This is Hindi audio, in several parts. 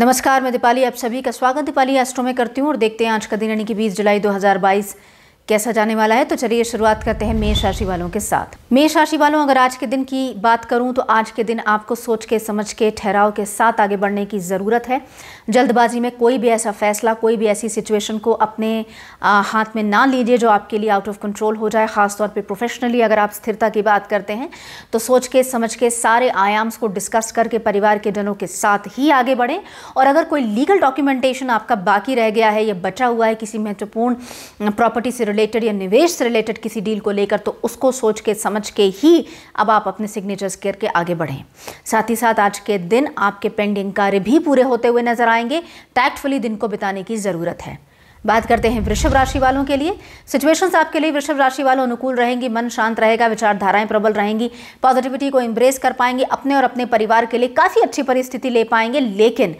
नमस्कार मैं दीपाली आप सभी का स्वागत दीपाली एस्ट्रो में करती हूँ और देखते हैं आज का दिन यानी कि 20 जुलाई 2022 कैसा जाने वाला है तो चलिए शुरुआत करते हैं मेष राशि वालों के साथ मेष राशि वालों अगर आज के दिन की बात करूं तो आज के दिन आपको सोच के समझ के ठहराव के साथ आगे बढ़ने की ज़रूरत है जल्दबाजी में कोई भी ऐसा फैसला कोई भी ऐसी सिचुएशन को अपने आ, हाथ में ना लीजिए जो आपके लिए आउट ऑफ कंट्रोल हो जाए ख़ासतौर पर प्रोफेशनली अगर आप स्थिरता की बात करते हैं तो सोच के समझ के सारे आयाम्स को डिस्कस करके परिवार के जनों के साथ ही आगे बढ़ें और अगर कोई लीगल डॉक्यूमेंटेशन आपका बाकी रह गया है या बचा हुआ है किसी महत्वपूर्ण प्रॉपर्टी से रिलेटेड या निवेश से रिलेटेड किसी डील को लेकर तो उसको सोच के समझ के ही अब आप अपने सिग्नेचर्स करके आगे बढ़ें साथ ही साथ आज के दिन आपके पेंडिंग कार्य भी पूरे होते हुए नजर आएंगे टैक्टफुली दिन को बिताने की ज़रूरत है बात करते हैं वृषभ राशि वालों के लिए सिचुएशंस आपके लिए वृषभ राशि वालों अनुकूल रहेंगी मन शांत रहेगा विचारधाराएं प्रबल रहेंगी पॉजिटिविटी को इम्ब्रेस कर पाएंगे अपने और अपने परिवार के लिए काफ़ी अच्छी परिस्थिति ले पाएंगे लेकिन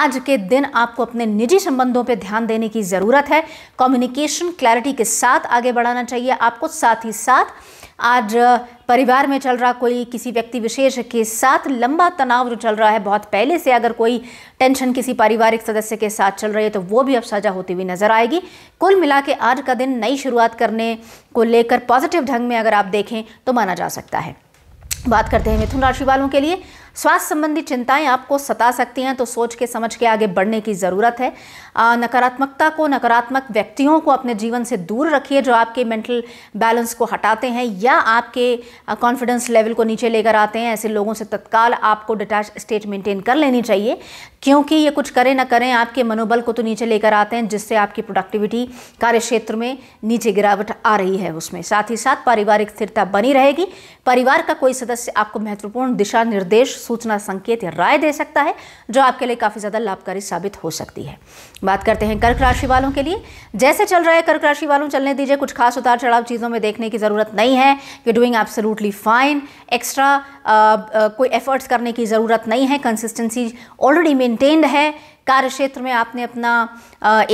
आज के दिन आपको अपने निजी संबंधों पर ध्यान देने की ज़रूरत है कम्युनिकेशन क्लैरिटी के साथ आगे बढ़ाना चाहिए आपको साथ ही साथ आज परिवार में चल रहा कोई किसी व्यक्ति विशेष के साथ लंबा तनाव जो चल रहा है बहुत पहले से अगर कोई टेंशन किसी पारिवारिक सदस्य के साथ चल रही है तो वो भी अब सजा होती हुई नजर आएगी कुल मिला के आज का दिन नई शुरुआत करने को लेकर पॉजिटिव ढंग में अगर आप देखें तो माना जा सकता है बात करते हैं मिथुन राशि वालों के लिए स्वास्थ्य संबंधी चिंताएं आपको सता सकती हैं तो सोच के समझ के आगे बढ़ने की ज़रूरत है नकारात्मकता को नकारात्मक व्यक्तियों को अपने जीवन से दूर रखिए जो आपके मेंटल बैलेंस को हटाते हैं या आपके कॉन्फिडेंस लेवल को नीचे लेकर आते हैं ऐसे लोगों से तत्काल आपको डिटैच स्टेट मेंटेन कर लेनी चाहिए क्योंकि ये कुछ करें ना करें आपके मनोबल को तो नीचे लेकर आते हैं जिससे आपकी प्रोडक्टिविटी कार्य क्षेत्र में नीचे गिरावट आ रही है उसमें साथ ही साथ पारिवारिक स्थिरता बनी रहेगी परिवार का कोई सदस्य आपको महत्वपूर्ण दिशा निर्देश सूचना संकेत या राय दे सकता है जो आपके लिए काफ़ी ज़्यादा लाभकारी साबित हो सकती है बात करते हैं कर्क राशि वालों के लिए जैसे चल रहा है कर्क राशि वालों चलने दीजिए कुछ खास उतार चढ़ाव चीज़ों में देखने की ज़रूरत नहीं है you doing absolutely fine extra कोई एफर्ट्स करने की ज़रूरत नहीं है कंसिस्टेंसी ऑलरेडी मेन मेंटेन्ड है कार्य क्षेत्र में आपने अपना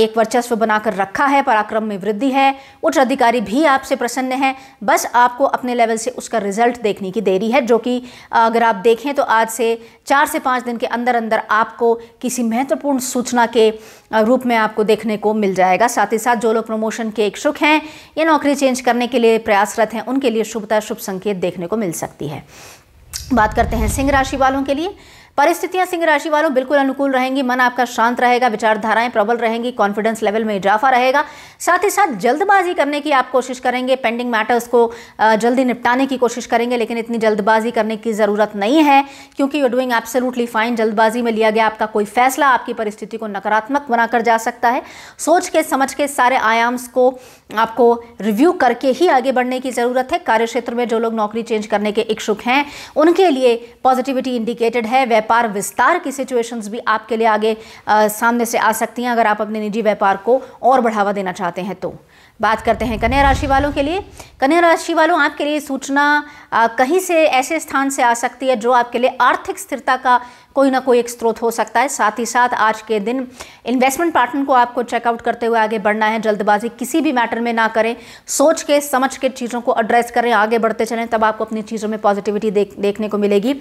एक वर्चस्व बनाकर रखा है पराक्रम में वृद्धि है उच्च अधिकारी भी आपसे प्रसन्न है बस आपको अपने लेवल से उसका रिजल्ट देखने की देरी है जो कि अगर आप देखें तो आज से चार से पाँच दिन के अंदर अंदर आपको किसी महत्वपूर्ण सूचना के रूप में आपको देखने को मिल जाएगा साथ ही साथ जो लोग प्रमोशन के इच्छुक हैं या नौकरी चेंज करने के लिए प्रयासरत हैं उनके लिए शुभता शुभ संकेत देखने को मिल सकती है बात करते हैं सिंह राशि वालों के लिए परिस्थितियां सिंह राशि वालों बिल्कुल अनुकूल रहेंगी मन आपका शांत रहेगा विचारधाराएं प्रबल रहेंगी कॉन्फिडेंस लेवल में इजाफा रहेगा साथ ही साथ जल्दबाजी करने की आप कोशिश करेंगे पेंडिंग मैटर्स को जल्दी निपटाने की कोशिश करेंगे लेकिन इतनी जल्दबाजी करने की ज़रूरत नहीं है क्योंकि यू डूइंग एब्सोल्युटली फाइन जल्दबाजी में लिया गया आपका कोई फैसला आपकी परिस्थिति को नकारात्मक बनाकर जा सकता है सोच के समझ के सारे आयाम्स को आपको रिव्यू करके ही आगे बढ़ने की ज़रूरत है कार्यक्षेत्र में जो लोग नौकरी चेंज करने के इच्छुक हैं उनके लिए पॉजिटिविटी इंडिकेटेड है व्यापार विस्तार की सिचुएशंस भी आपके लिए आगे आ, सामने से आ सकती हैं अगर आप अपने निजी व्यापार को और बढ़ावा देना चाहते हैं चाहते हैं तो बात करते हैं कन्या राशि वालों के लिए कन्या राशि वालों आपके लिए सूचना कहीं से ऐसे स्थान से आ सकती है जो आपके लिए आर्थिक स्थिरता का कोई ना कोई एक स्रोत हो सकता है साथ ही साथ आज के दिन इन्वेस्टमेंट पार्टनर को आपको चेकआउट करते हुए आगे बढ़ना है जल्दबाजी किसी भी मैटर में ना करें सोच के समझ के चीज़ों को एड्रेस करें आगे बढ़ते चलें तब आपको अपनी चीज़ों में पॉजिटिविटी देख देखने को मिलेगी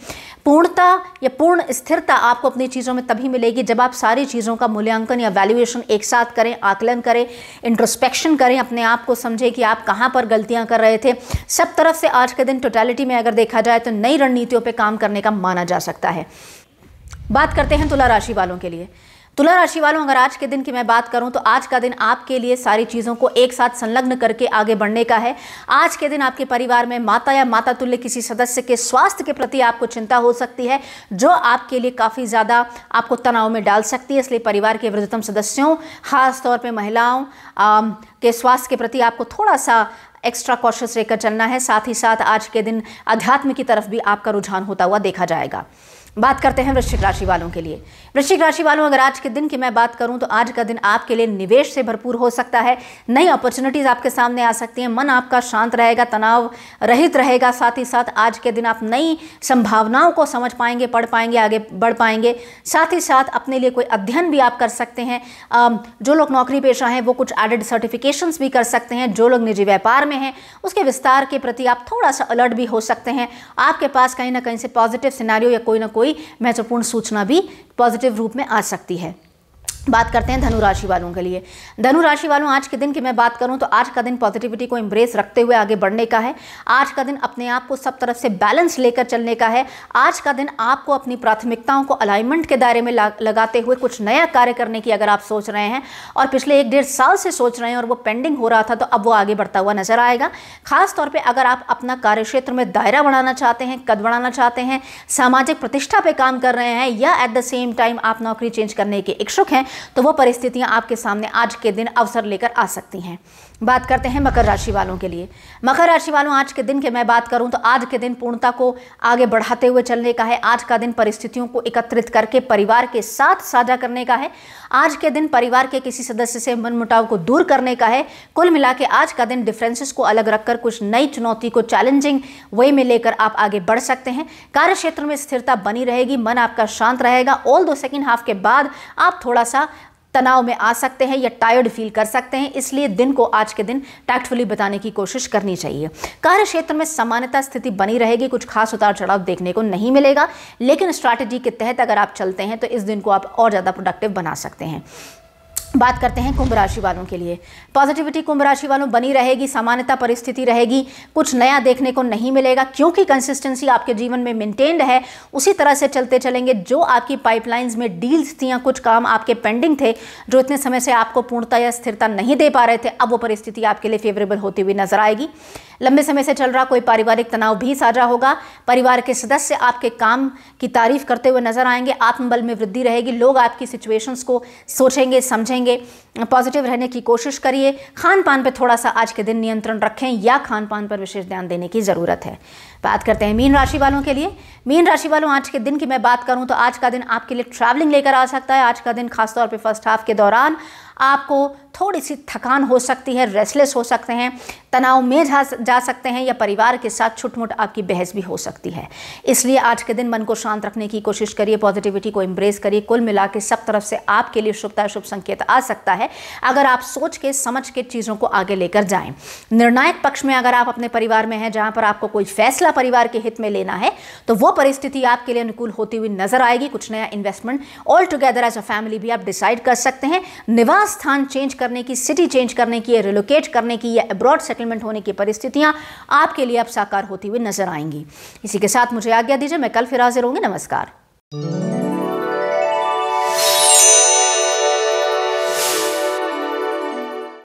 पूर्णता या पूर्ण स्थिरता आपको अपनी चीज़ों में तभी मिलेगी जब आप सारी चीज़ों का मूल्यांकन या वैल्यूएशन एक साथ करें आकलन करें इंट्रोस्पेक्शन करें अपने आप को समझें कि आप कहाँ पर गलतियाँ कर रहे थे सब तरफ से आज के दिन टोटैलिटी में अगर देखा जाए तो नई रणनीतियों पर काम करने का माना जा सकता है बात करते हैं तुला राशि वालों के लिए तुला राशि वालों अगर आज के दिन की मैं बात करूं तो आज का दिन आपके लिए सारी चीज़ों को एक साथ संलग्न करके आगे बढ़ने का है आज के दिन आपके परिवार में माता या माता तुल्य किसी सदस्य के स्वास्थ्य के प्रति आपको चिंता हो सकती है जो आपके लिए काफ़ी ज़्यादा आपको तनाव में डाल सकती है इसलिए परिवार के वृद्धतम सदस्यों खासतौर पर महिलाओं के स्वास्थ्य के प्रति आपको थोड़ा सा एक्स्ट्रा कॉशियस रहकर चलना है साथ ही साथ आज के दिन अध्यात्म की तरफ भी आपका रुझान होता हुआ देखा जाएगा बात करते हैं वृश्चिक राशि वालों के लिए वृश्चिक राशि वालों अगर आज के दिन की मैं बात करूं तो आज का दिन आपके लिए निवेश से भरपूर हो सकता है नई अपॉर्चुनिटीज आपके सामने आ सकती हैं मन आपका शांत रहेगा तनाव रहित रहेगा साथ ही साथ आज के दिन आप नई संभावनाओं को समझ पाएंगे पढ़ पाएंगे आगे बढ़ पाएंगे साथ ही साथ अपने लिए कोई अध्ययन भी आप कर सकते हैं जो लोग नौकरी पेशा हैं वो कुछ एडेड सर्टिफिकेशंस भी कर सकते हैं जो लोग निजी व्यापार में हैं उसके विस्तार के प्रति आप थोड़ा सा अलर्ट भी हो सकते हैं आपके पास कहीं ना कहीं से पॉजिटिव सिनारियों या कोई ना कोई कोई महत्वपूर्ण सूचना भी पॉजिटिव रूप में आ सकती है बात करते हैं धनु राशि वालों के लिए धनु राशि वालों आज के दिन की मैं बात करूं तो आज का दिन पॉजिटिविटी को एम्ब्रेस रखते हुए आगे बढ़ने का है आज का दिन अपने आप को सब तरफ से बैलेंस लेकर चलने का है आज का दिन आपको अपनी प्राथमिकताओं को अलाइनमेंट के दायरे में लगाते हुए कुछ नया कार्य करने की अगर आप सोच रहे हैं और पिछले एक डेढ़ साल से सोच रहे हैं और वो पेंडिंग हो रहा था तो अब वो आगे बढ़ता हुआ नजर आएगा खासतौर पर अगर आप अपना कार्य में दायरा बढ़ाना चाहते हैं कद बढ़ाना चाहते हैं सामाजिक प्रतिष्ठा पर काम कर रहे हैं या एट द सेम टाइम आप नौकरी चेंज करने के इच्छुक हैं तो वह परिस्थितियां आपके सामने आज के दिन अवसर लेकर आ सकती हैं बात करते हैं मकर राशि वालों के लिए मकर राशि वालों आज के दिन के मैं बात करूं तो आज के दिन पूर्णता को आगे बढ़ाते हुए चलने का है आज का दिन परिस्थितियों को एकत्रित करके परिवार के साथ साझा करने का है आज के दिन परिवार के किसी सदस्य से मनमुटाव को दूर करने का है कुल मिला के आज का दिन डिफ्रेंसेस को अलग रखकर कुछ नई चुनौती को चैलेंजिंग वे में लेकर आप आगे बढ़ सकते हैं कार्य क्षेत्र में स्थिरता बनी रहेगी मन आपका शांत रहेगा ऑल दो सेकेंड हाफ के बाद आप थोड़ा सा तनाव में आ सकते हैं या टायर्ड फील कर सकते हैं इसलिए दिन को आज के दिन टैक्टफुली बताने की कोशिश करनी चाहिए कार्य क्षेत्र में सामान्यता स्थिति बनी रहेगी कुछ खास उतार चढ़ाव देखने को नहीं मिलेगा लेकिन स्ट्रैटेजी के तहत अगर आप चलते हैं तो इस दिन को आप और ज़्यादा प्रोडक्टिव बना सकते हैं बात करते हैं कुंभ राशि वालों के लिए पॉजिटिविटी कुंभ राशि वालों बनी रहेगी सामान्यता परिस्थिति रहेगी कुछ नया देखने को नहीं मिलेगा क्योंकि कंसिस्टेंसी आपके जीवन में मेंटेन्ड है उसी तरह से चलते चलेंगे जो आपकी पाइपलाइंस में डील्स थी या कुछ काम आपके पेंडिंग थे जो इतने समय से आपको पूर्णता या स्थिरता नहीं दे पा रहे थे अब वो परिस्थिति आपके लिए फेवरेबल होती हुई नजर आएगी लंबे समय से चल रहा कोई पारिवारिक तनाव भी साझा होगा परिवार के सदस्य आपके काम की तारीफ करते हुए नजर आएंगे आत्मबल में वृद्धि रहेगी लोग आपकी सिचुएशंस को सोचेंगे समझेंगे पॉजिटिव रहने की कोशिश करिए खान पान पर थोड़ा सा आज के दिन नियंत्रण रखें या खान पान पर विशेष ध्यान देने की ज़रूरत है बात करते हैं मीन राशि वालों के लिए मीन राशि वालों आज के दिन की मैं बात करूं तो आज का दिन आपके लिए ट्रैवलिंग लेकर आ सकता है आज का दिन खासतौर पर फर्स्ट हाफ के दौरान आपको थोड़ी सी थकान हो सकती है रेस्टलेस हो सकते हैं तनाव में जा जा सकते हैं या परिवार के साथ छुटमुट आपकी बहस भी हो सकती है इसलिए आज के दिन मन को शांत रखने की कोशिश करिए पॉजिटिविटी को एम्ब्रेस करिए कुल मिला के सब तरफ से आपके लिए शुभता शुभ संकेत आ सकता है है अगर आप सोच के समझ के चीज़ों को आगे लेकर जाएं निर्णायक पक्ष में अगर आप अपने परिवार में हैं जहां पर आपको कोई फैसला परिवार के हित में लेना है तो वो परिस्थिति आपके लिए अनुकूल होती हुई नजर आएगी कुछ नया investment all together as a family भी आप डिसाइड कर सकते हैं निवास स्थान चेंज करने की सिटी चेंज करने की या रिलोकेट करने की या अब्रॉड सेटलमेंट होने की परिस्थितियां आपके लिए अब साकार होती हुई नजर आएंगी इसी के साथ मुझे आज्ञा दीजिए मैं कल फिर हाजिर होंगी नमस्कार Oh.